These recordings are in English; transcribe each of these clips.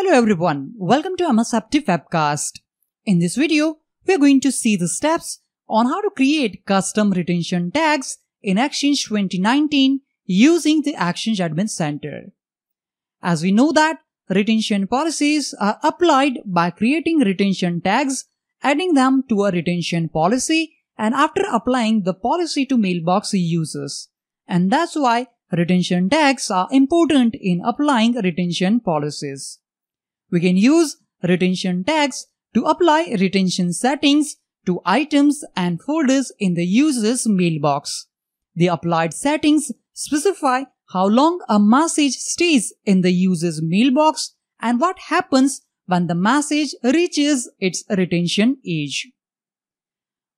Hello everyone, welcome to MSFT webcast. In this video, we are going to see the steps on how to create custom retention tags in Exchange 2019 using the Exchange Admin Center. As we know that retention policies are applied by creating retention tags, adding them to a retention policy and after applying the policy to mailbox users. And that's why retention tags are important in applying retention policies. We can use retention tags to apply retention settings to items and folders in the user's mailbox. The applied settings specify how long a message stays in the user's mailbox and what happens when the message reaches its retention age.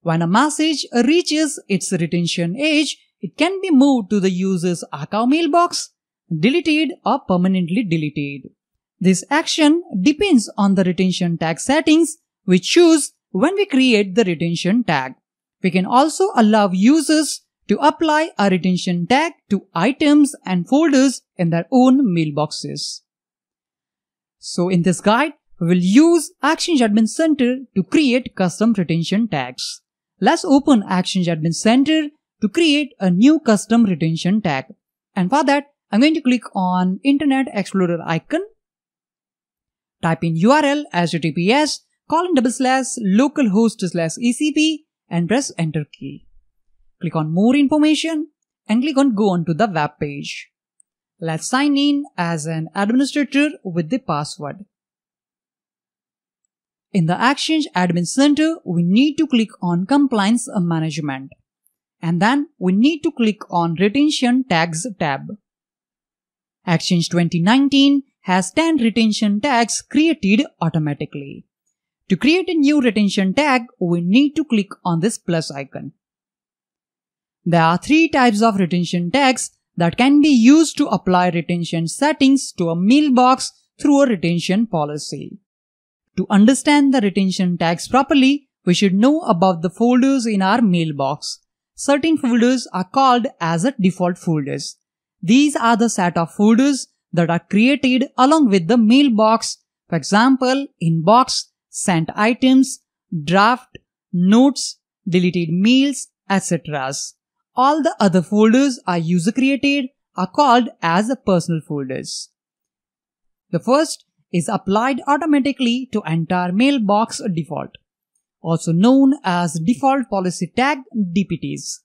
When a message reaches its retention age, it can be moved to the user's account mailbox, deleted or permanently deleted. This action depends on the retention tag settings we choose when we create the retention tag. We can also allow users to apply a retention tag to items and folders in their own mailboxes. So in this guide, we will use Action Admin Center to create custom retention tags. Let's open Action Admin Center to create a new custom retention tag. And for that, I'm going to click on Internet Explorer icon Type in URL as https colon double slash localhost slash ECP and press enter key. Click on more information and click on go onto the web page. Let's sign in as an administrator with the password. In the Exchange Admin Center, we need to click on Compliance Management. And then we need to click on Retention Tags tab. Exchange 2019 has 10 retention tags created automatically. To create a new retention tag, we need to click on this plus icon. There are three types of retention tags that can be used to apply retention settings to a mailbox through a retention policy. To understand the retention tags properly, we should know about the folders in our mailbox. Certain folders are called as default folders. These are the set of folders that are created along with the mailbox. For example, inbox, sent items, draft, notes, deleted mails, etc. All the other folders are user created are called as personal folders. The first is applied automatically to entire mailbox default, also known as default policy tag DPTs.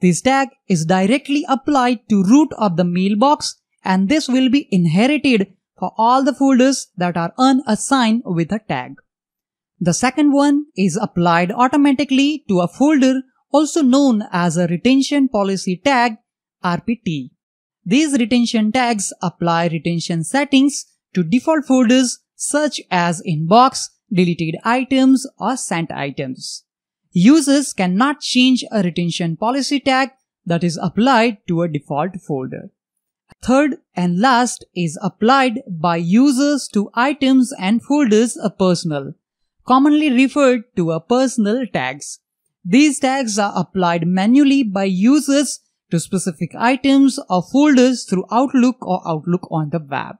This tag is directly applied to root of the mailbox and this will be inherited for all the folders that are unassigned with a tag. The second one is applied automatically to a folder also known as a retention policy tag RPT. These retention tags apply retention settings to default folders such as inbox, deleted items or sent items. Users cannot change a retention policy tag that is applied to a default folder. Third and last is applied by users to items and folders a personal, commonly referred to a personal tags. These tags are applied manually by users to specific items or folders through Outlook or Outlook on the web.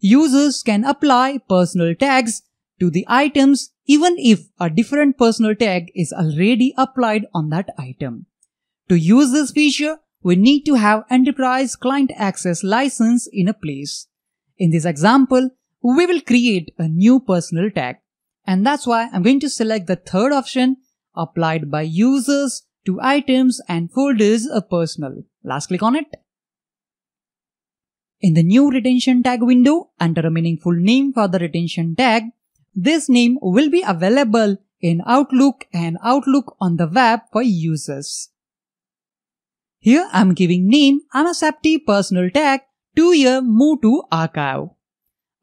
Users can apply personal tags to the items even if a different personal tag is already applied on that item. To use this feature, we need to have enterprise client access license in a place. In this example, we will create a new personal tag. And that's why I'm going to select the third option applied by users to items and folders a personal. Last click on it. In the new retention tag window, enter a meaningful name for the retention tag. This name will be available in Outlook and Outlook on the web for users. Here I'm giving name and a personal tag to your move to archive.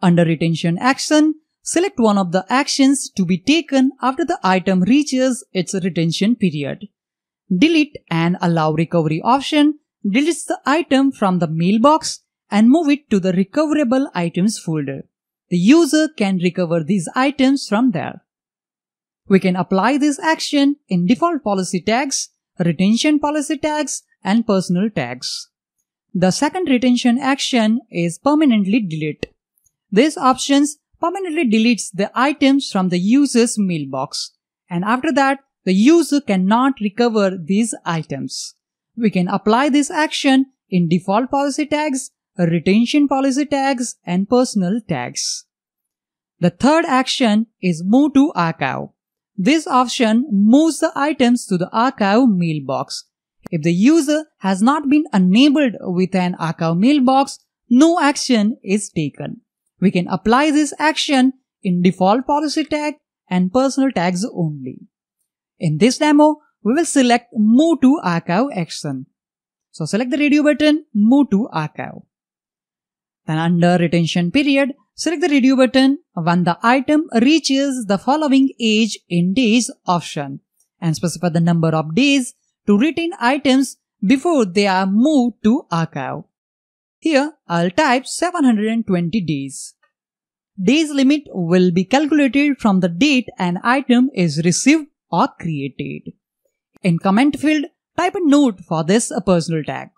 Under retention action, select one of the actions to be taken after the item reaches its retention period. Delete and allow recovery option deletes the item from the mailbox and move it to the recoverable items folder. The user can recover these items from there. We can apply this action in default policy tags, retention policy tags, and personal tags. The second retention action is permanently delete. This option permanently deletes the items from the user's mailbox and after that the user cannot recover these items. We can apply this action in default policy tags, retention policy tags and personal tags. The third action is move to archive. This option moves the items to the archive mailbox if the user has not been enabled with an archive mailbox, no action is taken. We can apply this action in default policy tag and personal tags only. In this demo, we will select Move to Archive action. So select the radio button, Move to Archive. Then under retention period, select the radio button when the item reaches the following age in days option and specify the number of days to retain items before they are moved to archive. Here I'll type 720 days. Days limit will be calculated from the date an item is received or created. In comment field, type a note for this personal tag.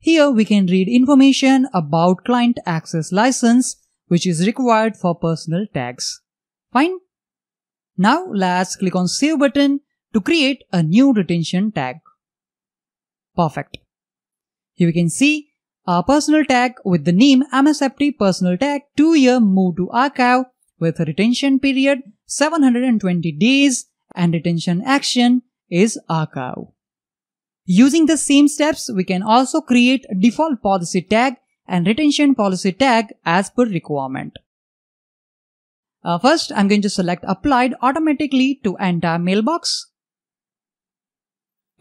Here we can read information about client access license which is required for personal tags. Fine. Now let's click on save button to create a new retention tag. Perfect. Here we can see our personal tag with the name MSFT personal tag 2 year move to archive with retention period 720 days and retention action is archive. Using the same steps, we can also create default policy tag and retention policy tag as per requirement. Uh, first, I'm going to select applied automatically to entire mailbox.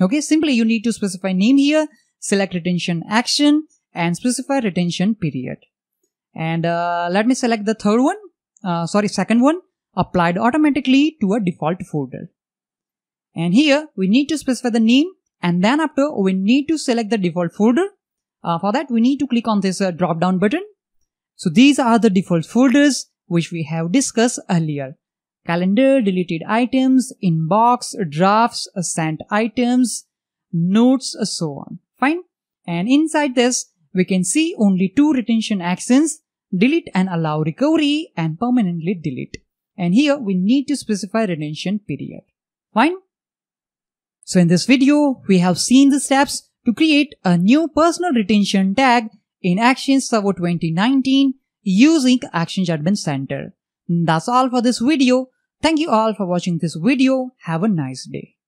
Okay, simply you need to specify name here, select retention action and specify retention period. And uh, let me select the third one, uh, sorry, second one, applied automatically to a default folder. And here we need to specify the name and then after we need to select the default folder. Uh, for that we need to click on this uh, drop down button. So these are the default folders which we have discussed earlier calendar, deleted items, inbox, drafts, sent items, notes, so on. Fine. And inside this, we can see only two retention actions, delete and allow recovery and permanently delete. And here we need to specify retention period. Fine. So in this video, we have seen the steps to create a new personal retention tag in Actions Server 2019 using Action Judgment Center. That's all for this video. Thank you all for watching this video. Have a nice day.